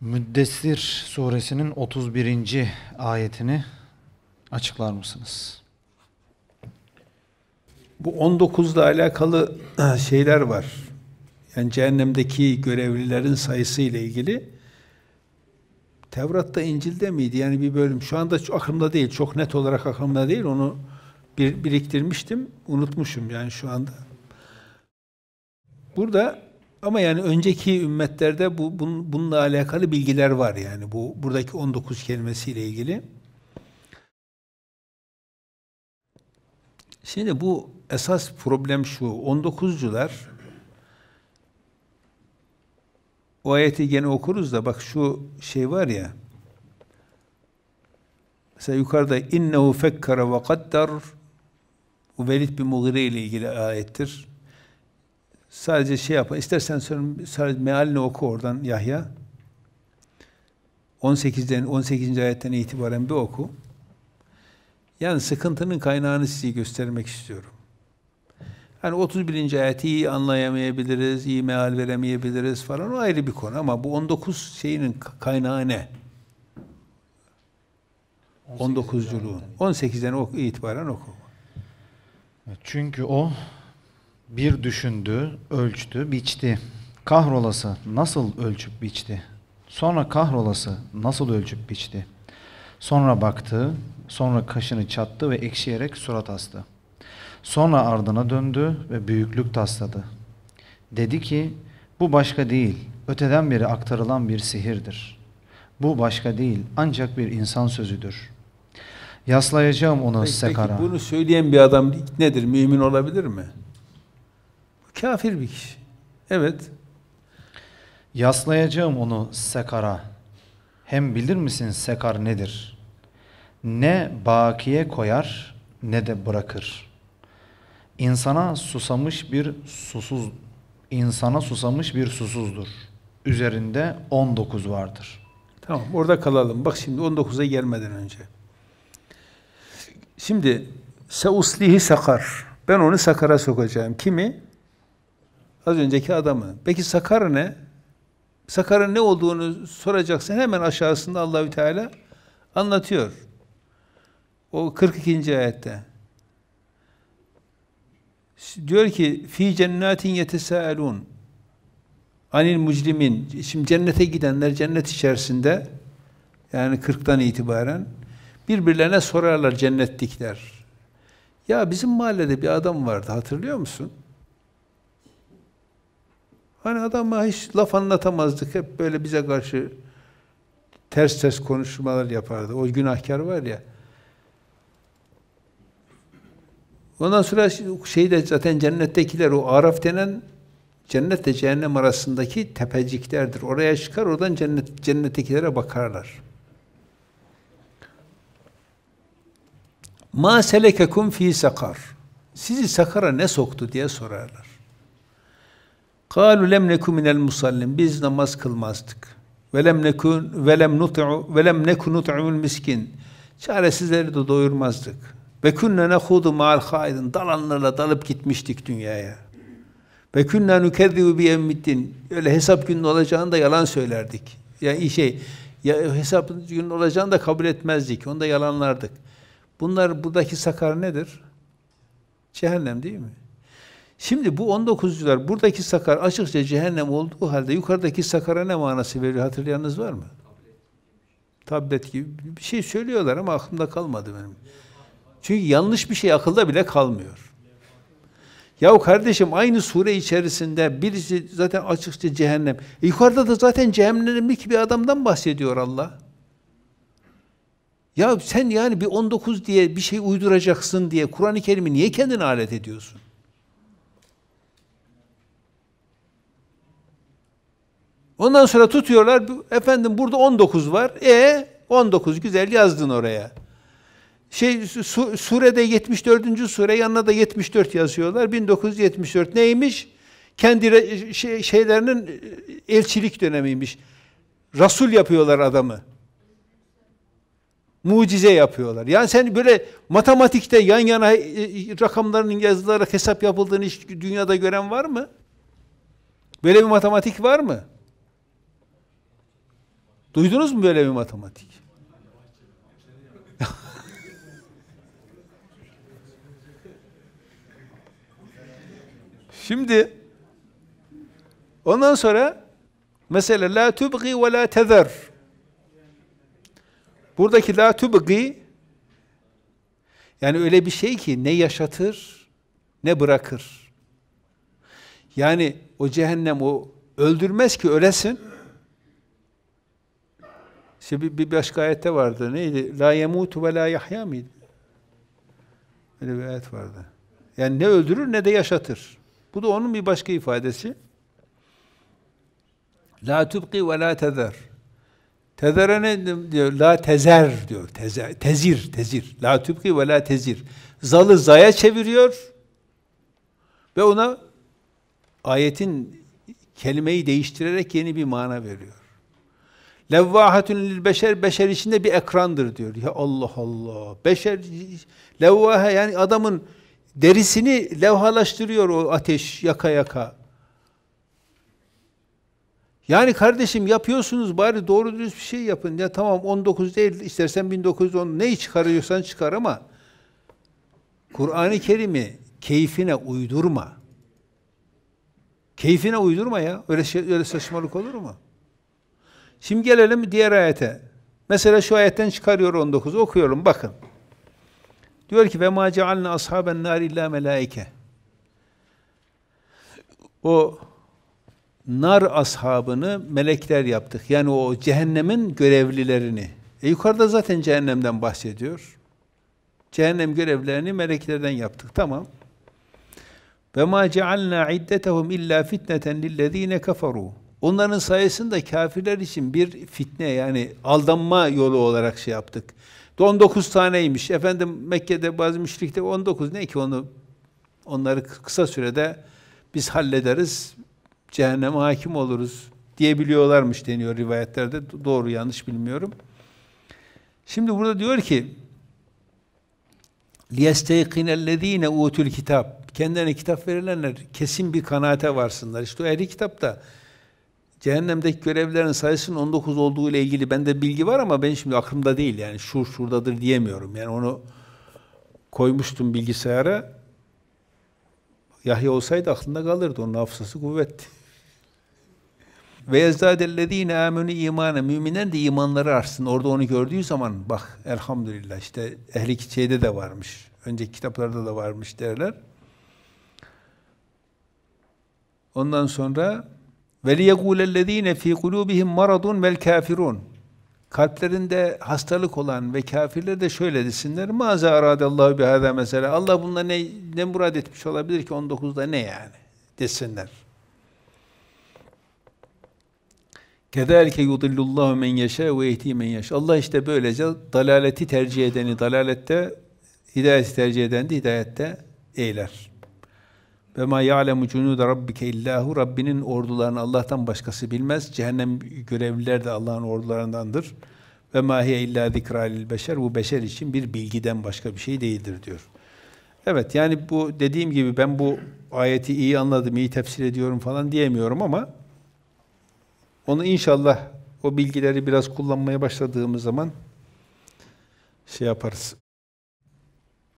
Müddessir suresinin 31. ayetini açıklar mısınız? Bu 19 ile alakalı e, şeyler var. Yani cehennemdeki görevlilerin sayısı ile ilgili. Tevrat'ta, İncil'de miydi? Yani bir bölüm. Şu anda aklımda değil. Çok net olarak aklımda değil. Onu bir, biriktirmiştim. Unutmuşum yani şu anda. Burada ama yani önceki ümmetlerde bu bun, bununla alakalı bilgiler var yani bu buradaki 19 kelimesiyle ilgili. Şimdi bu esas problem şu. 19'cular o ayeti gene okuruz da bak şu şey var ya. Mesela yukarıda innehu fekkara ve kaddar Velid bin Mughire ile ilgili ayettir. Sadece şey yapın. İstersen sadece mealini oku oradan Yahya. 18'den 18. ayetten itibaren bir oku. Yani sıkıntının kaynağını size göstermek istiyorum. Hani 31. ayeti iyi anlayamayabiliriz, iyi meal veremeyebiliriz falan o ayrı bir konu ama bu 19 şeyinin kaynağı ne? 19'culuğun. 18'den ok itibaren oku. Çünkü o bir düşündü, ölçtü, biçti. Kahrolası nasıl ölçüp biçti? Sonra kahrolası nasıl ölçüp biçti? Sonra baktı, sonra kaşını çattı ve ekşiyerek surat astı. Sonra ardına döndü ve büyüklük tasladı. Dedi ki, bu başka değil, öteden beri aktarılan bir sihirdir. Bu başka değil, ancak bir insan sözüdür. Yaslayacağım onu peki, Sekara. Peki bunu söyleyen bir adam nedir, mümin olabilir mi? Kafir bir kişi. Evet. Yaslayacağım onu sekara. Hem bilir misin sekar nedir? Ne bakiye koyar ne de bırakır. İnsana susamış bir susuz insana susamış bir susuzdur. Üzerinde 19 vardır. Tamam orada kalalım. Bak şimdi 19'a gelmeden önce. Şimdi seuslihi sakar. Ben onu sakara sokacağım. Kimi? Az önceki adamı. Peki sakar ne? Sakarın ne olduğunu soracaksın hemen aşağısında Allahü Teala anlatıyor. O 42. ayette. Diyor ki fi cennetin yetesaelun anil mucrimin. Şimdi cennete gidenler cennet içerisinde yani 40'tan itibaren birbirlerine sorarlar cennettikler. Ya bizim mahallede bir adam vardı hatırlıyor musun? Hani adamla hiç laf anlatamazdık. Hep böyle bize karşı ters ters konuşmalar yapardı. O günahkar var ya. Ondan sonra şeyde zaten cennettekiler o Araf denen cennetle cehennem arasındaki tepeciklerdir. Oraya çıkar, oradan cennet cennettekilere bakarlar. Ma selekekum fi sakar. Sizi sakara ne soktu diye sorarlar. قَالُوا لَمْ نَكُ مِنَ الْمُسَلِّمِ Biz namaz kılmazdık. وَلَمْ نَكُنْ وَلَمْ نُطْعُ وَلَمْ نَكُ نُطْعُمُ miskin. Çaresizleri de doyurmazdık. Ve künne nehudu ma'al haidin. Dalanlarla dalıp gitmiştik dünyaya. Ve künne nukezzibu bi yevmiddin. Öyle hesap günü olacağını da yalan söylerdik. Yani şey, ya hesap günü olacağını da kabul etmezdik. Onu da yalanlardık. Bunlar buradaki sakar nedir? Cehennem değil mi? Şimdi bu 19'cular buradaki sakar açıkça cehennem olduğu halde yukarıdaki sakara ne manası veriyor hatırlayanınız var mı? Tablet gibi bir şey söylüyorlar ama aklımda kalmadı benim. Çünkü yanlış bir şey akılda bile kalmıyor. Yahu kardeşim aynı sure içerisinde birisi zaten açıkça cehennem. E yukarıda da zaten cehennemlik bir adamdan bahsediyor Allah. Ya sen yani bir 19 diye bir şey uyduracaksın diye Kur'an-ı Kerim'i niye kendine alet ediyorsun? Ondan sonra tutuyorlar, efendim burada 19 var, e 19 güzel yazdın oraya. Şey, su, surede 74. sure, yanına da 74 yazıyorlar. 1974 neymiş? Kendi şey, şeylerinin e, elçilik dönemiymiş. Rasul yapıyorlar adamı. Mucize yapıyorlar. Yani sen böyle matematikte yan yana e, e, rakamların yazılarak hesap yapıldığını hiç dünyada gören var mı? Böyle bir matematik var mı? Duydunuz mu böyle bir matematik? Şimdi ondan sonra mesela la tubgi ve la tezer. Buradaki la tubgi, yani öyle bir şey ki ne yaşatır ne bırakır. Yani o cehennem o öldürmez ki ölesin işte bir, bir başka ayette vardı. Neydi? La yemutu ve la yahya mıydı? Öyle bir ayet vardı. Yani ne öldürür ne de yaşatır. Bu da onun bir başka ifadesi. La tubqi ve la tezer. Tezere ne diyor? La tezer diyor. Tezer, tezir, tezir. La tübki ve la tezir. Zalı zaya çeviriyor ve ona ayetin kelimeyi değiştirerek yeni bir mana veriyor. Levvahatun lil beşer, beşer içinde bir ekrandır diyor. Ya Allah Allah. Beşer, levvaha yani adamın derisini levhalaştırıyor o ateş yaka yaka. Yani kardeşim yapıyorsunuz bari doğru düz bir şey yapın. Ya tamam 19 değil istersen 1910 neyi çıkarıyorsan çıkar ama Kur'an-ı Kerim'i keyfine uydurma. Keyfine uydurma ya. Öyle şey, öyle saçmalık olur mu? Şimdi gelelim diğer ayete. Mesela şu ayetten çıkarıyor 19 okuyorum bakın. Diyor ki ve ma cealna ashaben nar illa melaike. O nar ashabını melekler yaptık. Yani o cehennemin görevlilerini. E yukarıda zaten cehennemden bahsediyor. Cehennem görevlerini meleklerden yaptık. Tamam. Ve ma cealna iddetehum illa fitneten lillezine keferu. Onların sayesinde kafirler için bir fitne yani aldanma yolu olarak şey yaptık. 19 taneymiş. Efendim Mekke'de bazı müşrikte 19 ne ki onu onları kısa sürede biz hallederiz. Cehenneme hakim oluruz diyebiliyorlarmış deniyor rivayetlerde. Doğru yanlış bilmiyorum. Şimdi burada diyor ki لِيَسْتَيْقِنَ الَّذ۪ينَ اُوتُ kitap Kendilerine kitap verilenler kesin bir kanaate varsınlar. İşte o ehli kitap da cehennemdeki görevlerin sayısının 19 olduğu ile ilgili bende bilgi var ama ben şimdi aklımda değil yani şu şuradadır diyemiyorum. Yani onu koymuştum bilgisayara. Yahya olsaydı aklında kalırdı. Onun hafızası kuvvetli. Ve yezdâdellezîne âmenû imâne. Müminler de imanları artsın. Orada onu gördüğü zaman bak elhamdülillah işte ehli şeyde de varmış. Önceki kitaplarda da varmış derler. Ondan sonra وَلِيَقُولَ الَّذ۪ينَ ف۪ي قُلُوبِهِمْ مَرَضٌ وَالْكَافِرُونَ Kalplerinde hastalık olan ve kafirler de şöyle desinler. مَاذَا اَرَادَ اللّٰهُ بِهَذَا mesela Allah bunda ne, ne murad etmiş olabilir ki 19'da ne yani desinler. Kederke yudillullahu men yeşe ve yehdi men yeşe. Allah işte böylece dalaleti tercih edeni dalalette, hidayeti tercih edendi de hidayette eyler ve ma ya'lemu cunude rabbike illahu Rabbinin ordularını Allah'tan başkası bilmez. Cehennem görevliler de Allah'ın ordularındandır. Ve ma hiye illa zikra beşer. Bu beşer için bir bilgiden başka bir şey değildir diyor. Evet yani bu dediğim gibi ben bu ayeti iyi anladım, iyi tefsir ediyorum falan diyemiyorum ama onu inşallah o bilgileri biraz kullanmaya başladığımız zaman şey yaparız.